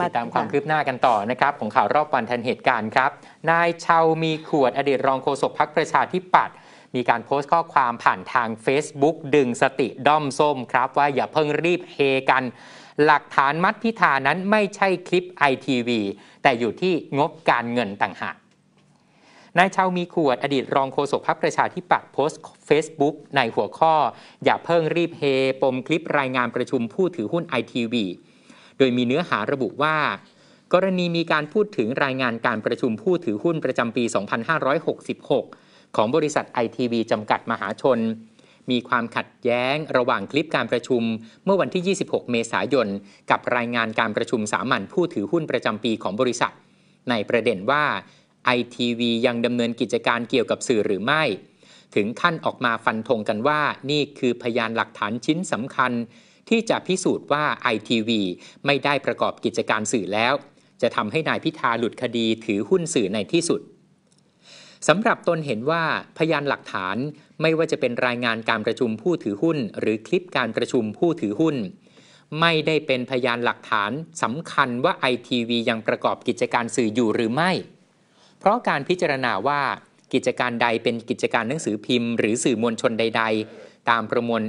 มาติดตามความคืบหน้ากันต่อนะครับ ของข่าวรอบวันแทนเหตุการณ์ครับ นายเชาวมีขวดอดีตรองโฆษกพักประชาธิปัตย์มีการโพสต์ข้อความผ่านทาง Facebook ดึงสติด้อมส้มครับ ว่าอย่าเพิ่งรีบเฮกัน หลักฐานมัดพิธานั้นไม่ใช่คลิปไอทีวีแต่อยู่ที่งบการเงินต่างหากนายชาวมีขวดอดีตรองโฆษกพรรคประชาธิปัตย์โพสต์ Facebook ในหัวข้อ อย่าเพิ่งรีบเฮปมคลิปรายงานประชุมผู้ถือหุ้นไอทีวีโดยมีเนื้อหาระบุว่า กรณีมีการพูดถึงรายงานการประชุมผู้ถือหุ้นประจำปี 2566 ของบริษัทไอทีวีจำกัดมหาชน มีความขัดแย้งระหว่างคลิปการประชุม เมื่อวันที่ 26 เมษายน กับรายงานการประชุมสามัญผู้ถือหุ้นประจำปีของบริษัท ในประเด็นว่าไอทีวียังดำเนินกิจการเกี่ยวกับสื่อหรือไม่ ถึงขั้นออกมาฟันธงกันว่า นี่คือพยานหลักฐานชิ้นสำคัญที่จะพิสูจน์ว่า ITV ไม่ได้ประกอบกิจการสื่อแล้ว จะทำให้นายพิธาหลุดคดีถือหุ้นสื่อในที่สุดสำหรับตนเห็นว่าพยานหลักฐานไม่ว่าจะเป็นรายงานการประชุมผู้ถือหุ้น หรือคลิปการประชุมผู้ถือหุ้น ไม่ได้เป็นพยานหลักฐานสำคัญว่าไอทีวียังประกอบกิจการสื่ออยู่หรือไม่ เพราะการพิจารณาว่ากิจการใดเป็นกิจการหนังสือพิมพ์หรือสื่อมวลชนใด ๆ ตามประมวล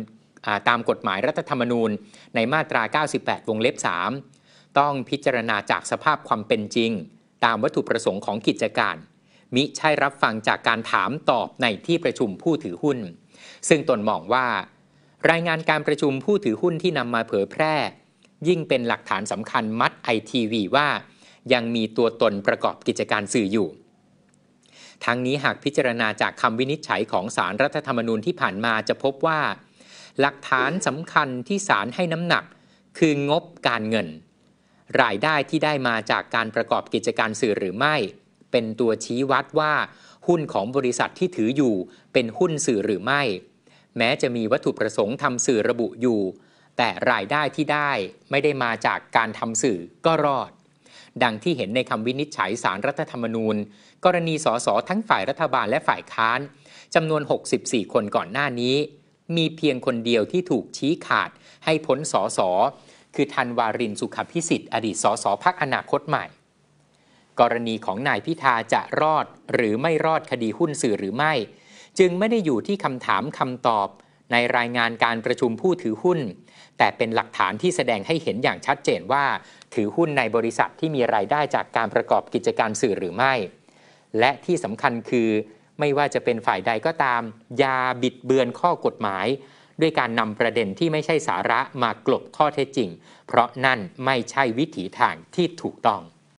ตามกฎหมายรัฐธรรมนูญ ในมาตรา 98 วงเล็บ 3 ต้องพิจารณาจากสภาพความเป็นจริง ตามวัตถุประสงค์ของกิจการ มิใช่รับฟังจากการถามตอบในที่ประชุมผู้ถือหุ้น ซึ่งตนมองว่า รายงานการประชุมผู้ถือหุ้นที่นำมาเผยแพร่ ยิ่งเป็นหลักฐานสำคัญมัดไอทีวีว่า ยังมีตัวตนประกอบกิจการสื่ออยู่ ทั้งนี้หากพิจารณาจากคำวินิจฉัยของสารรัฐธรรมนูญที่ผ่านมาจะพบว่าหลักฐานสำคัญที่ศาลให้น้ำหนัก คืองบการเงิน รายได้ที่ได้มาจากการประกอบกิจการสื่อหรือไม่ เป็นตัวชี้วัดว่า หุ้นของบริษัทที่ถืออยู่เป็นหุ้นสื่อหรือไม่ แม้จะมีวัตถุประสงค์ทำสื่อระบุอยู่ แต่รายได้ที่ได้ไม่ได้มาจากการทำสื่อก็รอด ดังที่เห็นในคำวินิจฉัยสารรัฐธรรมนูญ กรณีสสทั้งฝ่ายรัฐบาลและฝ่ายค้านจำนวน 64 คนก่อนหน้านี้มีเพียงคนเดียวที่ถูกชี้ขาดให้พ้นสอสอคือ ธันวารินสุขพิสิทธิ์อดีตสอสอพักอนาคตใหม่ กรณีของนายพิธาจะรอดหรือไม่รอดคดีหุ้นสื่อหรือไม่ จึงไม่ได้อยู่ที่คำถามคำตอบ ในรายงานการประชุมผู้ถือหุ้น แต่เป็นหลักฐานที่แสดงให้เห็นอย่างชัดเจนว่า ถือหุ้นในบริษัทที่มีรายได้จากการประกอบกิจการสื่อหรือไม่ และที่สำคัญคือไม่ว่าจะเป็นฝ่ายใดก็ตาม ยาบิดเบือนข้อกฎหมาย ด้วยการนำประเด็นที่ไม่ใช่สาระมากลบข้อเท็จจริง เพราะนั่นไม่ใช่วิถีทางที่ถูกต้อง